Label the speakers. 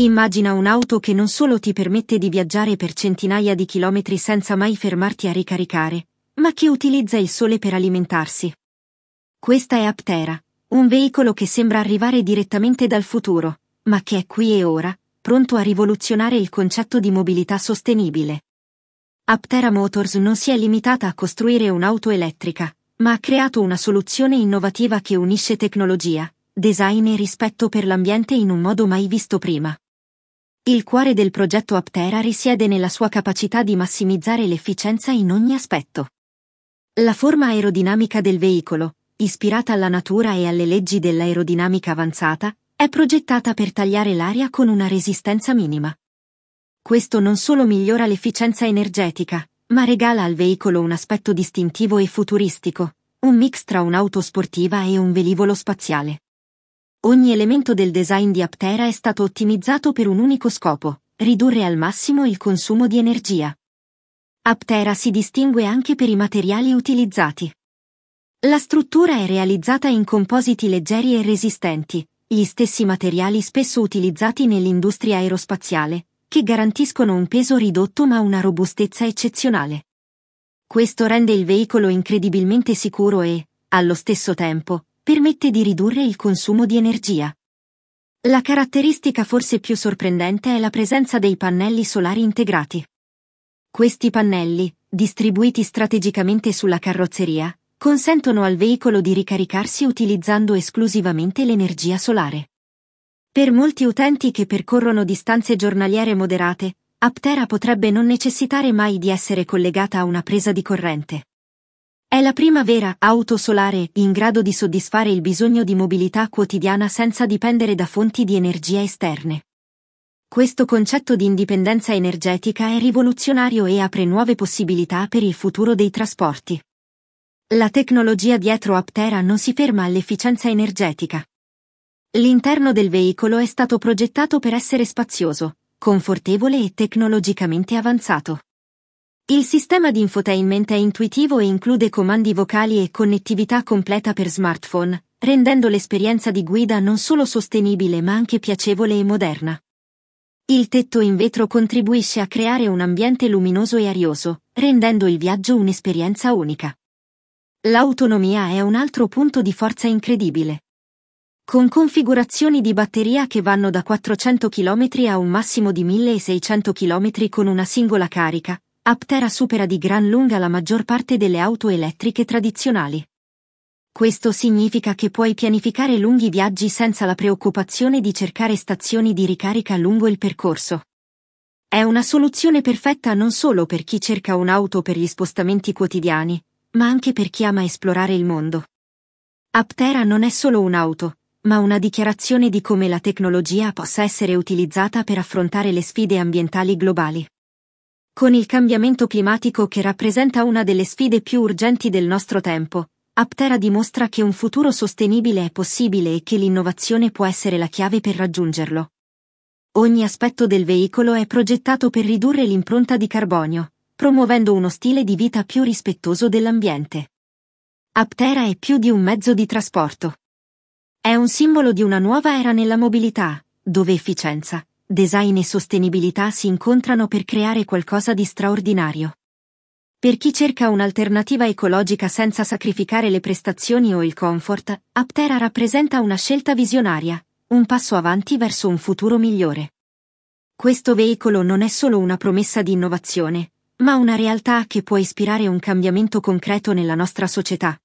Speaker 1: Immagina un'auto che non solo ti permette di viaggiare per centinaia di chilometri senza mai fermarti a ricaricare, ma che utilizza il sole per alimentarsi. Questa è Aptera, un veicolo che sembra arrivare direttamente dal futuro, ma che è qui e ora, pronto a rivoluzionare il concetto di mobilità sostenibile. Aptera Motors non si è limitata a costruire un'auto elettrica, ma ha creato una soluzione innovativa che unisce tecnologia, design e rispetto per l'ambiente in un modo mai visto prima. Il cuore del progetto Aptera risiede nella sua capacità di massimizzare l'efficienza in ogni aspetto. La forma aerodinamica del veicolo, ispirata alla natura e alle leggi dell'aerodinamica avanzata, è progettata per tagliare l'aria con una resistenza minima. Questo non solo migliora l'efficienza energetica, ma regala al veicolo un aspetto distintivo e futuristico, un mix tra un'auto sportiva e un velivolo spaziale. Ogni elemento del design di Aptera è stato ottimizzato per un unico scopo, ridurre al massimo il consumo di energia. Aptera si distingue anche per i materiali utilizzati. La struttura è realizzata in compositi leggeri e resistenti, gli stessi materiali spesso utilizzati nell'industria aerospaziale, che garantiscono un peso ridotto ma una robustezza eccezionale. Questo rende il veicolo incredibilmente sicuro e, allo stesso tempo, permette di ridurre il consumo di energia. La caratteristica forse più sorprendente è la presenza dei pannelli solari integrati. Questi pannelli, distribuiti strategicamente sulla carrozzeria, consentono al veicolo di ricaricarsi utilizzando esclusivamente l'energia solare. Per molti utenti che percorrono distanze giornaliere moderate, Aptera potrebbe non necessitare mai di essere collegata a una presa di corrente. È la prima vera auto solare in grado di soddisfare il bisogno di mobilità quotidiana senza dipendere da fonti di energia esterne. Questo concetto di indipendenza energetica è rivoluzionario e apre nuove possibilità per il futuro dei trasporti. La tecnologia dietro Aptera non si ferma all'efficienza energetica. L'interno del veicolo è stato progettato per essere spazioso, confortevole e tecnologicamente avanzato. Il sistema di infotainment è intuitivo e include comandi vocali e connettività completa per smartphone, rendendo l'esperienza di guida non solo sostenibile ma anche piacevole e moderna. Il tetto in vetro contribuisce a creare un ambiente luminoso e arioso, rendendo il viaggio un'esperienza unica. L'autonomia è un altro punto di forza incredibile. Con configurazioni di batteria che vanno da 400 km a un massimo di 1600 km con una singola carica, Aptera supera di gran lunga la maggior parte delle auto elettriche tradizionali. Questo significa che puoi pianificare lunghi viaggi senza la preoccupazione di cercare stazioni di ricarica lungo il percorso. È una soluzione perfetta non solo per chi cerca un'auto per gli spostamenti quotidiani, ma anche per chi ama esplorare il mondo. Aptera non è solo un'auto, ma una dichiarazione di come la tecnologia possa essere utilizzata per affrontare le sfide ambientali globali. Con il cambiamento climatico che rappresenta una delle sfide più urgenti del nostro tempo, Aptera dimostra che un futuro sostenibile è possibile e che l'innovazione può essere la chiave per raggiungerlo. Ogni aspetto del veicolo è progettato per ridurre l'impronta di carbonio, promuovendo uno stile di vita più rispettoso dell'ambiente. Aptera è più di un mezzo di trasporto. È un simbolo di una nuova era nella mobilità, dove efficienza, design e sostenibilità si incontrano per creare qualcosa di straordinario. Per chi cerca un'alternativa ecologica senza sacrificare le prestazioni o il comfort, Aptera rappresenta una scelta visionaria, un passo avanti verso un futuro migliore. Questo veicolo non è solo una promessa di innovazione, ma una realtà che può ispirare un cambiamento concreto nella nostra società.